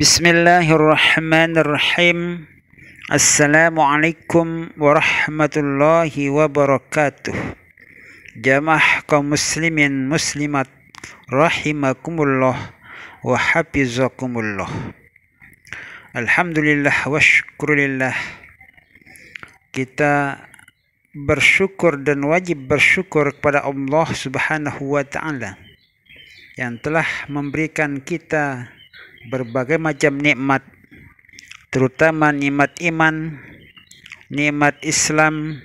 Bismillahirrahmanirrahim. Assalamualaikum warahmatullahi wabarakatuh. Jamaah kaum muslimin muslimat rahimakumullah wa hafizakumullah. Alhamdulillah wa syukurillah. Kita bersyukur dan wajib bersyukur kepada Allah Subhanahu wa taala yang telah memberikan kita berbagai macam nikmat terutama nikmat iman, nikmat Islam,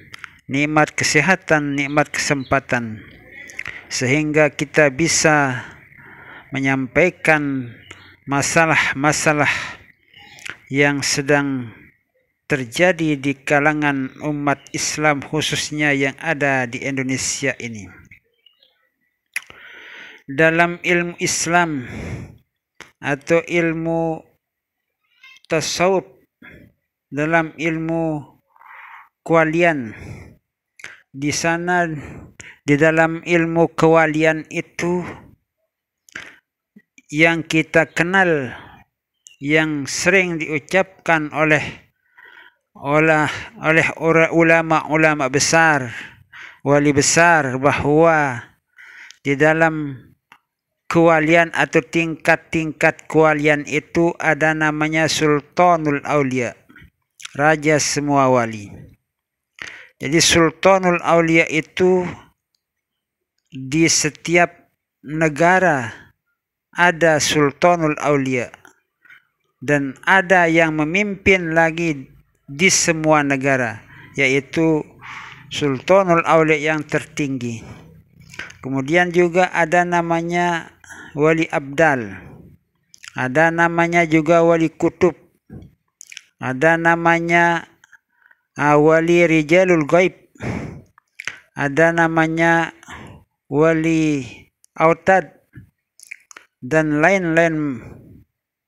nikmat kesehatan, nikmat kesempatan sehingga kita bisa menyampaikan masalah-masalah yang sedang terjadi di kalangan umat Islam khususnya yang ada di Indonesia ini. Dalam ilmu Islam, atau ilmu tasawuf dalam ilmu kualian di sana di dalam ilmu kewalian itu yang kita kenal yang sering diucapkan oleh oleh oleh ulama-ulama besar wali besar bahwa di dalam kewalian atau tingkat-tingkat kewalian itu ada namanya Sultanul Aulia, raja semua wali. Jadi Sultanul Aulia itu di setiap negara ada Sultanul Aulia dan ada yang memimpin lagi di semua negara yaitu Sultanul Aulia yang tertinggi. Kemudian juga ada namanya wali abdal ada namanya juga wali kutub ada namanya ah, wali rijalul gaib ada namanya wali autad dan lain-lain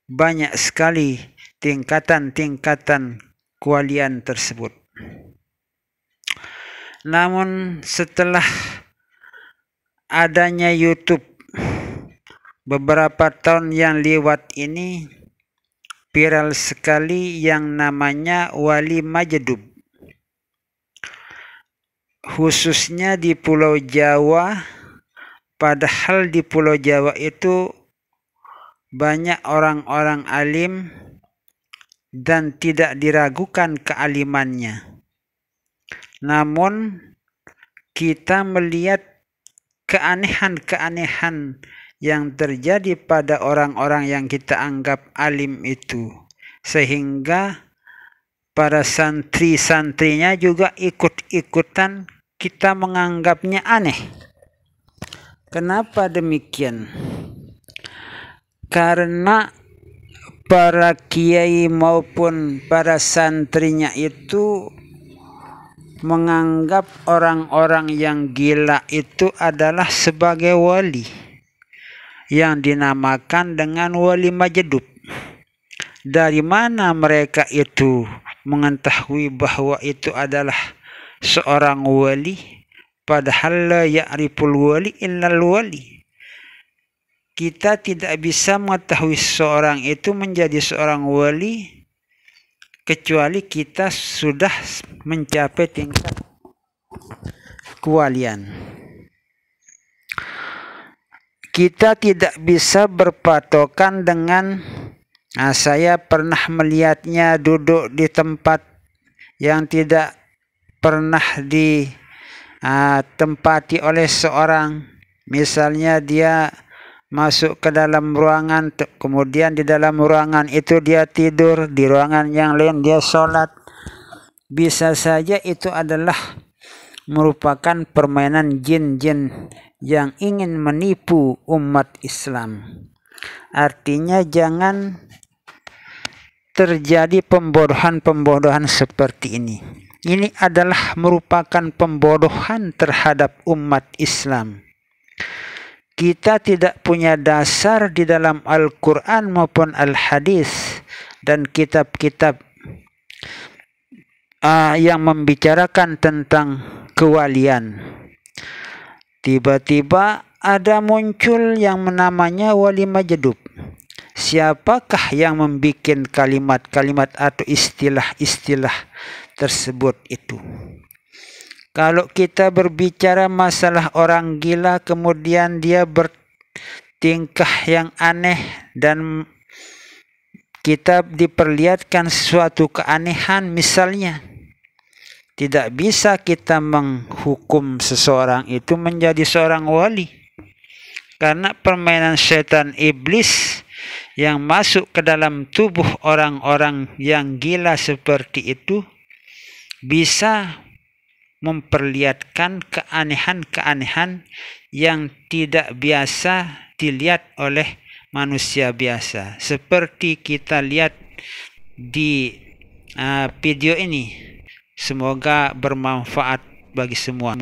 banyak sekali tingkatan-tingkatan kualian tersebut. Namun setelah adanya YouTube beberapa tahun yang lewat ini viral sekali yang namanya wali majedub, khususnya di pulau Jawa padahal di pulau Jawa itu banyak orang-orang alim dan tidak diragukan kealimannya namun kita melihat keanehan-keanehan yang terjadi pada orang-orang yang kita anggap alim itu sehingga para santri-santrinya juga ikut-ikutan kita menganggapnya aneh kenapa demikian karena para kiai maupun para santrinya itu menganggap orang-orang yang gila itu adalah sebagai wali yang dinamakan dengan wali majedub. Dari mana mereka itu mengetahui bahwa itu adalah seorang wali? Padahal la ya'riful wali illal wali. Kita tidak bisa mengetahui seorang itu menjadi seorang wali kecuali kita sudah mencapai tingkat kewalian kita tidak bisa berpatokan dengan nah, saya pernah melihatnya duduk di tempat yang tidak pernah ditempati ah, oleh seorang misalnya dia masuk ke dalam ruangan kemudian di dalam ruangan itu dia tidur di ruangan yang lain dia sholat bisa saja itu adalah merupakan permainan jin-jin yang ingin menipu umat Islam. Artinya jangan terjadi pembodohan-pembodohan seperti ini. Ini adalah merupakan pembodohan terhadap umat Islam. Kita tidak punya dasar di dalam Al-Quran maupun Al-Hadis dan kitab-kitab uh, yang membicarakan tentang kewalian Tiba-tiba ada muncul yang namanya wali majedub. Siapakah yang membuat kalimat-kalimat atau istilah-istilah tersebut itu? Kalau kita berbicara masalah orang gila kemudian dia bertingkah yang aneh dan kita diperlihatkan suatu keanehan misalnya tidak bisa kita menghukum seseorang itu menjadi seorang wali karena permainan setan iblis yang masuk ke dalam tubuh orang-orang yang gila seperti itu bisa memperlihatkan keanehan-keanehan yang tidak biasa dilihat oleh manusia biasa seperti kita lihat di uh, video ini Semoga bermanfaat bagi semua.